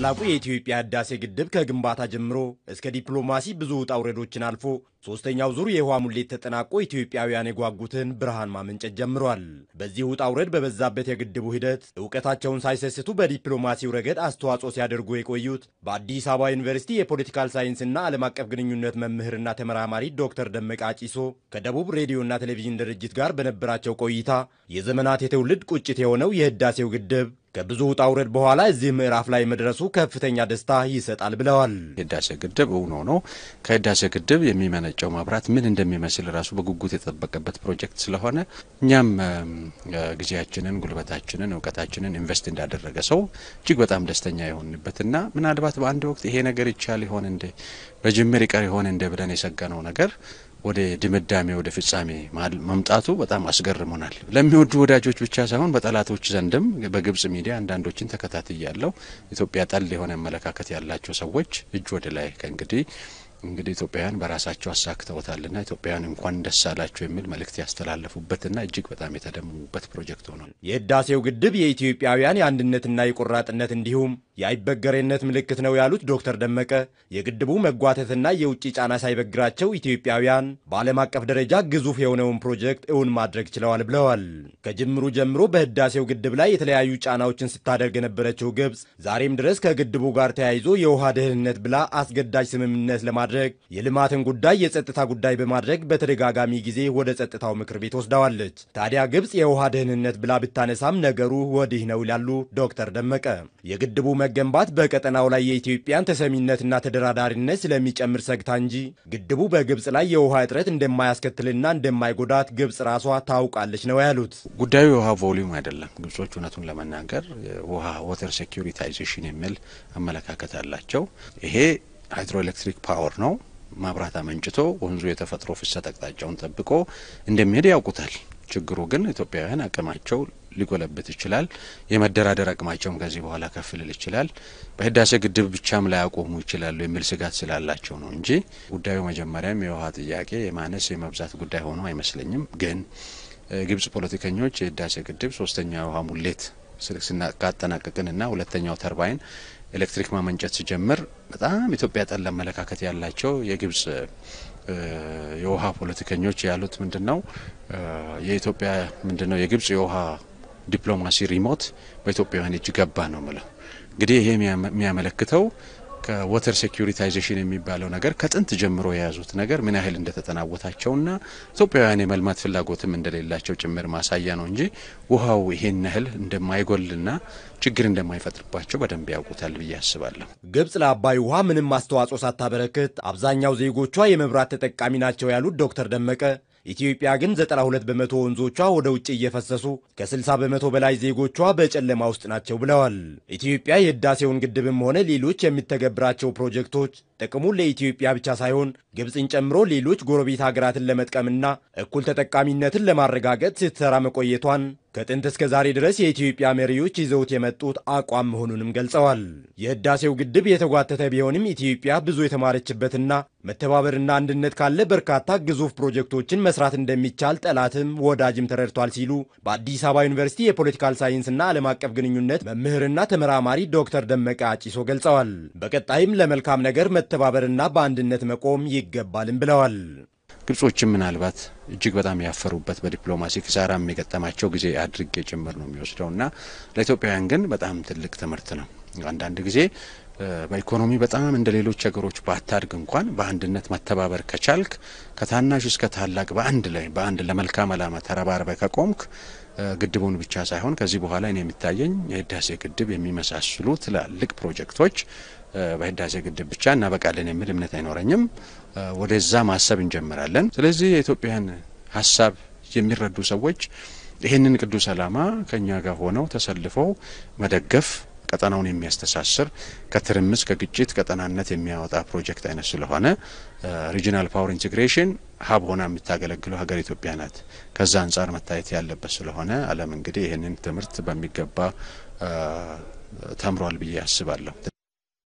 ታላቁ የኢትዮጵያ ህዳሴ ግድብ ከግንባታ ጀምሮ እስከ ዲፕሎማሲ ብዙ ውጣ ውረዶችን አልፎ ሶስተኛው ዙር የውሃ ሙሌት ተጠናቆ ኢትዮጵያውያን የጓጉትን ብርሃን ማመንጨት ጀምሯል። በዚህ ውጣ ውረድ በበዛበት የግድቡ ሂደት እውቀታቸውን ሳይሰስቱ በዲፕሎማሲው ረገድ አስተዋጽኦ ሲያደርጉ የቆዩት በአዲስ አበባ ዩኒቨርሲቲ የፖለቲካል ሳይንስና ዓለም አቀፍ ግንኙነት መምህርና ተመራማሪ ዶክተር ደመቀ አጪሶ ከደቡብ ሬዲዮና ቴሌቪዥን ድርጅት ጋር በነበራቸው ቆይታ የዘመናት የትውልድ ቁጭት የሆነው የህዳሴው ግድብ ከብዙ ውጣ ውረድ በኋላ እዚህ ምዕራፍ ላይ መድረሱ ከፍተኛ ደስታ ይሰጣል ብለዋል። ህዳሴ ግድብ እውን ሆኖ ከህዳሴ ግድብ የሚመነጨው መብራት ምን እንደሚመስል ራሱ በጉጉት የተጠበቀበት ፕሮጀክት ስለሆነ እኛም ጊዜያችንን፣ ጉልበታችንን፣ እውቀታችንን ኢንቨስት እንዳደረገ ሰው እጅግ በጣም ደስተኛ የሆንበትና ምናልባት በአንድ ወቅት ይሄ ነገር ይቻል ይሆን እንደ በጅምር ይቀር ይሆን እንደ ብለን የሰገነው ነገር ወደ ድምዳሜ ወደ ፍጻሜ መምጣቱ በጣም አስገርሞናል። ለሚወዱ ወዳጆች ብቻ ሳይሆን በጠላቶች ዘንድም በግብጽ ሚዲያ አንዳንዶችን ተከታትያለሁ። ኢትዮጵያ ጠል የሆነ አመለካከት ያላቸው ሰዎች እጅ ወደ ላይ ከእንግዲህ እንግዲህ ኢትዮጵያውያን በራሳቸው አሳክተውታልና ኢትዮጵያውያን እንኳን ደስ አላቸው የሚል መልእክት ያስተላለፉበትና እጅግ በጣም የተደመሙበት ፕሮጀክት ሆኗል። የህዳሴው ግድብ የኢትዮጵያውያን የአንድነትና የቆራጥነት እንዲሁም የአይበገሬነት ምልክት ነው ያሉት ዶክተር ደመቀ የግድቡ መጓተትና የውጭ ጫና ሳይበግራቸው ኢትዮጵያውያን በዓለም አቀፍ ደረጃ ግዙፍ የሆነውን ፕሮጀክት እውን ማድረግ ችለዋል ብለዋል። ከጅምሩ ጀምሮ በህዳሴው ግድብ ላይ የተለያዩ ጫናዎችን ስታደርግ የነበረችው ግብፅ ዛሬም ድረስ ከግድቡ ጋር ተያይዞ የውሃ ደህንነት ብላ አስገዳጅ ስምምነት ለማድረግ በማድረግ የልማትን ጉዳይ የጸጥታ ጉዳይ በማድረግ በተደጋጋሚ ጊዜ ወደ ጸጥታው ምክር ቤት ወስደዋለች። ታዲያ ግብፅ የውሃ ደህንነት ብላ ብታነሳም ነገሩ ወዲህ ነው ይላሉ ዶክተር ደመቀ። የግድቡ መገንባት በቀጠናው ላይ የኢትዮጵያን ተሰሚነትና ተደራዳሪነት ስለሚጨምር ሰግታ እንጂ ግድቡ በግብፅ ላይ የውሃ እጥረት እንደማያስከትልና እንደማይጎዳት ግብፅ ራሷ ታውቃለች ነው ያሉት። ጉዳዩ የውሃ ቮሊዩም አይደለም። ግብጾች እውነቱን ለመናገር ውሃ ወተር ሴኪሪታይዜሽን የሚል አመለካከት አላቸው። ይሄ ሃይድሮኤሌክትሪክ ፓወር ነው። መብራት አመንጭቶ ወንዙ የተፈጥሮ ፍሰት አቅጣጫውን ጠብቆ እንደሚሄድ ያውቁታል። ችግሩ ግን ኢትዮጵያውያን አቅማቸው ሊጎለብት ይችላል። የመደራደር አቅማቸውም ከዚህ በኋላ ከፍ ሊል ይችላል። በህዳሴ ግድብ ብቻም ላያቆሙ ይችላሉ የሚል ስጋት ስላላቸው ነው እንጂ ጉዳዩ መጀመሪያም የውሃ ጥያቄ የማነስ የመብዛት ጉዳይ ሆኖ አይመስለኝም። ግን ግብጽ ፖለቲከኞች የህዳሴ ግድብ ሶስተኛ የውሃ ሙሌት ስናቃጠናቅቅንና ሁለተኛው ተርባይን ኤሌክትሪክ ማመንጨት ሲጀምር በጣም ኢትዮጵያ ጠል አመለካከት ያላቸው የግብጽ የውሃ ፖለቲከኞች ያሉት ምንድን ነው የኢትዮጵያ ምንድን ነው የግብጽ የውሃ ዲፕሎማሲ ሪሞት በኢትዮጵያውያን እጅ ገባ ነው ምለው። እንግዲህ ይሄ የሚያመለክተው ከወተር ሴኩሪታይዜሽን የሚባለው ነገር ከጥንት ጀምሮ የያዙት ነገር ምን ያህል እንደተጠናወታቸውና ኢትዮጵያውያን የመልማት ፍላጎትም እንደሌላቸው ጭምር ማሳያ ነው እንጂ ውሃው ይሄን ያህል እንደማይጎልና ችግር እንደማይፈጥርባቸው በደንብ ያውቁታል ብዬ አስባለሁ። ግብጽ ለአባይ ውሃ ምንም አስተዋጽኦ ሳታበረክት አብዛኛው ዜጎቿ የመብራት ተጠቃሚ ናቸው ያሉት ዶክተር ደመቀ ኢትዮጵያ ግን 92 በመቶ ወንዞቿ ወደ ውጭ እየፈሰሱ ከ60 በመቶ በላይ ዜጎቿ በጨለማ ውስጥ ናቸው ብለዋል። ኢትዮጵያ የህዳሴውን ግድብም ሆነ ሌሎች የሚተገብራቸው ፕሮጀክቶች ጥቅሙ ለኢትዮጵያ ብቻ ሳይሆን ግብፅን ጨምሮ ሌሎች ጎረቤት ሀገራትን ለመጥቀምና እኩል ተጠቃሚነትን ለማረጋገጥ ስትሰራ መቆየቷን ከጥንት እስከ ዛሬ ድረስ የኢትዮጵያ መሪዎች ይዘውት የመጡት አቋም መሆኑንም ገልጸዋል። የህዳሴው ግድብ የተጓተተ ቢሆንም ኢትዮጵያ ብዙ የተማረችበትና መተባበርና አንድነት ካለ በርካታ ግዙፍ ፕሮጀክቶችን መስራት እንደሚቻል ጠላትም ወዳጅም ተረድቷል ሲሉ በአዲስ አበባ ዩኒቨርሲቲ የፖለቲካል ሳይንስና ዓለም አቀፍ ግንኙነት መምህርና ተመራማሪ ዶክተር ደመቀ አጭሶ ገልጸዋል። በቀጣይም ለመልካም ነገር መተባበርና በአንድነት መቆም ይገባልም ብለዋል። ግብጾችም ምናልባት እጅግ በጣም ያፈሩበት በዲፕሎማሲ ኪሳራ የገጠማቸው ጊዜ አድርጌ ጭምር ነው የሚወስደው እና ለኢትዮጵያውያን ግን በጣም ትልቅ ትምህርት ነው። አንዳንድ ጊዜ በኢኮኖሚ በጣም እንደ ሌሎች ሀገሮች ባታድግ እንኳን በአንድነት መተባበር ከቻልክ ከታናሽ እስከ ታላቅ በአንድ ላይ በአንድ ለመልካም ዓላማ ተረባርበ ከቆምክ ግድቡን ብቻ ሳይሆን ከዚህ በኋላ እኔ የሚታየኝ የህዳሴ ግድብ የሚመሳስሉ ትላልቅ ፕሮጀክቶች በህዳሴ ግድብ ብቻ እናበቃለን የሚል እምነት አይኖረኝም። ወደዛ ማሰብ እንጀምራለን። ስለዚህ የኢትዮጵያን ሀሳብ የሚረዱ ሰዎች ይህንን ቅዱስ ዓላማ ከእኛ ጋር ሆነው ተሰልፈው መደገፍ ቀጠናውን የሚያስተሳስር ከትርምስ ከግጭት ቀጠናነት የሚያወጣ ፕሮጀክት አይነት ስለሆነ ሪጂናል ፓወር ኢንቴግሬሽን ሀብ ሆና የምታገለግለው ሀገር ኢትዮጵያ ናት። ከዛ አንጻር መታየት ያለበት ስለሆነ ዓለም እንግዲህ ይህንን ትምህርት በሚገባ ተምሯል ብዬ አስባለሁ።